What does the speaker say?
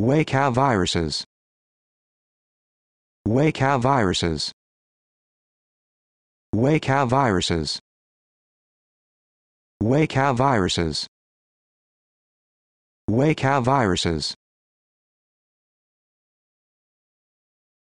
Wake Wacom viruses. Wake Wacom viruses. Wake Wacom viruses. Wake Wacom viruses. Wake Wacom viruses.